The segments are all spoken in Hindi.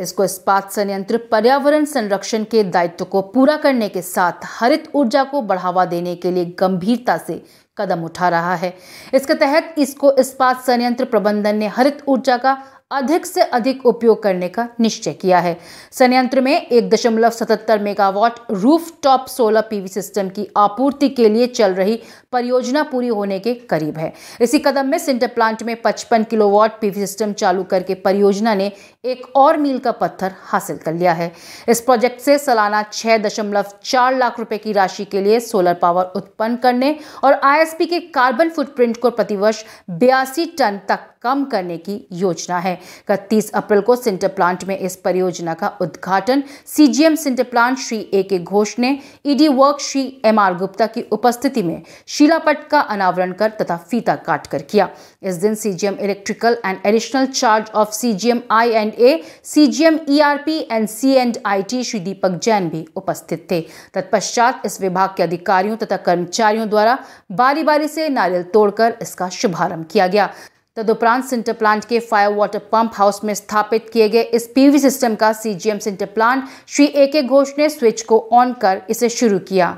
इसको इस्पात संयंत्र पर्यावरण संरक्षण के दायित्व को पूरा करने के साथ हरित ऊर्जा को बढ़ावा देने के लिए गंभीरता से कदम उठा रहा है इसके तहत इसको इस्पात संयंत्र प्रबंधन ने हरित ऊर्जा का अधिक से अधिक उपयोग करने का निश्चय किया है संयंत्र में एक दशमलव सतहत्तर megawatt roof top solar PV system की आपूर्ति के लिए चल रही परियोजना पूरी होने के करीब है इसी कदम में सिंटर प्लांट में पचपन किलोवाट पीवी सिस्टम चालू करके परियोजना ने एक और मील का पत्थर हासिल कर लिया है इस प्रोजेक्ट से सालाना छह दशमलव चार लाख रुपए की राशि के लिए सोलर पावर उत्पन्न करने और आईएसपी के कार्बन फुटप्रिंट को प्रतिवर्ष बयासी टन तक कम करने की योजना है इकतीस अप्रैल को सिंटर प्लांट में इस परियोजना का उद्घाटन CGM sinter plant Shri A K Ghosh ने ED work Shri M R Gupta की उपस्थिति में शिलापट का अनावरण कर तथा फीता काट कर किया इस दिन CGM electrical and additional charge of CGM I and A CGM E R P and C and I T Shri Deepak Jain भी उपस्थित थे तत्पश्चात इस विभाग के अधिकारियों तथा कर्मचारियों द्वारा बारी बारी से नारियल तोड़कर इसका शुभारंभ किया गया तदुपरांत सिंटर प्लांट के फायर वाटर पंप हाउस में स्थापित किए गए इस पीवी सिस्टम का CGM sinter plant Shri A K Ghosh ने स्विच को ऑन कर इसे शुरू किया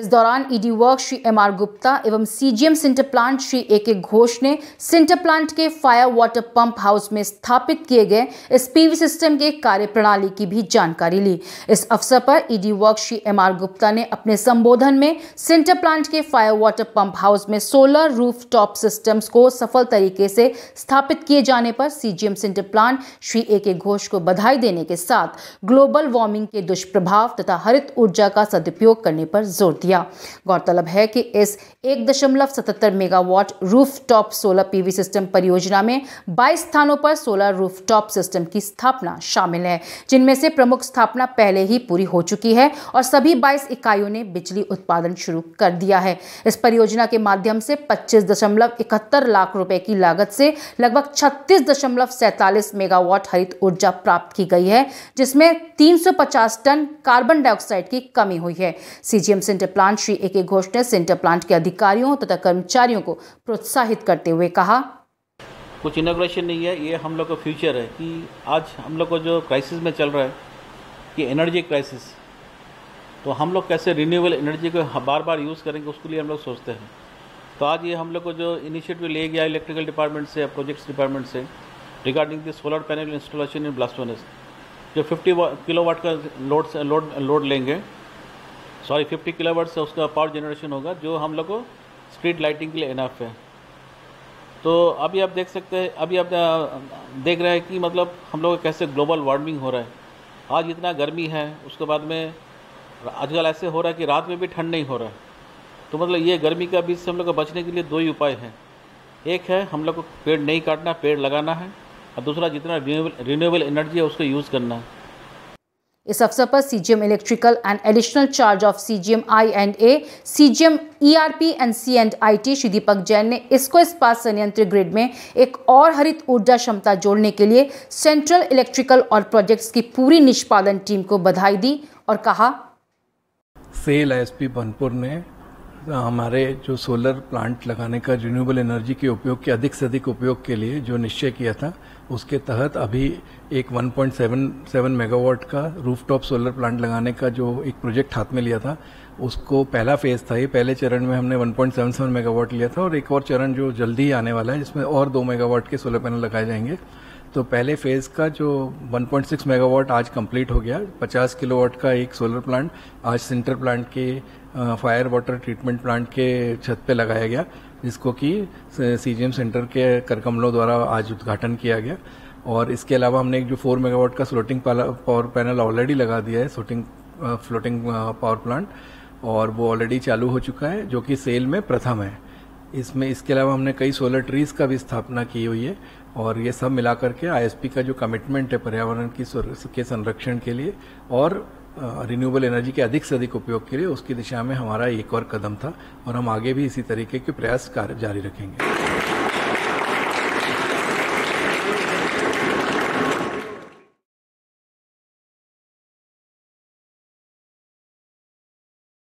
इस दौरान ED e work Shri M R Gupta एवं CGM sinter plant Shri A K Ghosh ने सिंटर प्लांट के फायर वाटर पंप हाउस में स्थापित किए गए इस पीवी सिस्टम के कार्य प्रणाली की भी जानकारी ली इस अवसर पर ED e work Shri M R Gupta ने अपने संबोधन में सिंटर प्लांट के फायर वाटर पंप हाउस में सोलर रूफ टॉप सिस्टम को सफल तरीके से स्थापित किए जाने पर CGM sinter plant Shri A K Ghosh को बधाई देने के साथ ग्लोबल वार्मिंग के दुष्प्रभाव तथा हरित ऊर्जा का सदुपयोग करने पर जोर दिया किया गौरतलब है कि इस एक दशमलव सतहत्तर megawatt roof top solar PV system परियोजना में 22 स्थानों पर सोलर रूफ टॉप सिस्टम की स्थापना शामिल है जिनमें से प्रमुख स्थापना पहले ही पूरी हो चुकी है और सभी 22 इकाइयों ने बिजली उत्पादन शुरू कर दिया है इस परियोजना के माध्यम से पच्चीस लाख रुपए की लागत से लगभग छत्तीस मेगावाट हरित ऊर्जा प्राप्त की गई है जिसमें 350 टन कार्बन डाइऑक्साइड की कमी हुई है CGM centre plant Shri A K Ghosh ने सेंटर प्लांट के अधिकारियों तथा कर्मचारियों को प्रोत्साहित करते हुए कहा कुछ इनोग्रेशन नहीं है ये हम लोग का फ्यूचर है कि आज हम लोग को जो क्राइसिस में चल रहा है कि एनर्जी क्राइसिस तो हम लोग कैसे रिन्यूएबल एनर्जी को बार बार यूज़ करेंगे उसके लिए हम लोग सोचते हैं तो आज ये हम लोग को जो इनिशिएटिव ले गया इलेक्ट्रिकल डिपार्टमेंट से प्रोजेक्ट्स डिपार्टमेंट से regarding the solar panel installation in ब्लास्टोनस जो 50 किलो वाट का लोड लोड लोड लेंगे सॉरी फिफ्टी किलोवाट से उसका पावर जनरेशन होगा जो हम लोग को स्ट्रीट लाइटिंग के लिए इनफ है तो अभी आप देख सकते हैं अभी आप देख रहे हैं कि मतलब हम लोग कैसे ग्लोबल वार्मिंग हो रहा है आज इतना गर्मी है उसके बाद में आजकल ऐसे हो रहा है कि रात में भी ठंड नहीं हो रहा है तो मतलब ये गर्मी का बीच से हम लोग को बचने के लिए दो ही उपाय हैं एक है हम लोग को पेड़ नहीं काटना पेड़ लगाना है और दूसरा जितना रिन्यूएबल एनर्जी है उसको यूज़ करना है इस अवसर पर CGM electrical and additional charge of CGM I and A CGM ERP and C and IT Shri Deepak Jain ने इसको पास संयंत्र ग्रिड में एक और हरित ऊर्जा क्षमता जोड़ने के लिए सेंट्रल इलेक्ट्रिकल और प्रोजेक्ट्स की पूरी निष्पादन टीम को बधाई दी और कहा सेल एसपी बनपुर ने हमारे जो सोलर प्लांट लगाने का रिन्यूएबल एनर्जी के उपयोग के अधिक से अधिक उपयोग के लिए जो निश्चय किया था उसके तहत अभी एक 1.77 मेगावाट का रूफटॉप सोलर प्लांट लगाने का जो एक प्रोजेक्ट हाथ में लिया था उसको पहला फेज था ये पहले चरण में हमने 1.77 मेगावाट लिया था और एक और चरण जो जल्दी ही आने वाला है जिसमें और दो मेगावाट के सोलर पैनल लगाए जाएंगे तो पहले फेज़ का जो 1.6 मेगावाट आज कंप्लीट हो गया 50 किलोवाट का एक सोलर प्लांट आज सेंटर प्लांट के फायर वाटर ट्रीटमेंट प्लांट के छत पे लगाया गया जिसको कि सीजीएम सेंटर के करकमलों द्वारा आज उद्घाटन किया गया और इसके अलावा हमने एक जो 4 मेगावाट का फ्लोटिंग पावर पैनल ऑलरेडी लगा दिया है फ्लोटिंग फ्लोटिंग पावर प्लांट और वो ऑलरेडी चालू हो चुका है जो कि सेल में प्रथम है इसमें इसके अलावा हमने कई सोलर ट्रीज का भी स्थापना की हुई है और ये सब मिला करके आईएसपी का जो कमिटमेंट है पर्यावरण की के संरक्षण के लिए और रिन्यूएबल एनर्जी के अधिक से अधिक उपयोग के लिए उसकी दिशा में हमारा एक और कदम था और हम आगे भी इसी तरीके के प्रयास जारी रखेंगे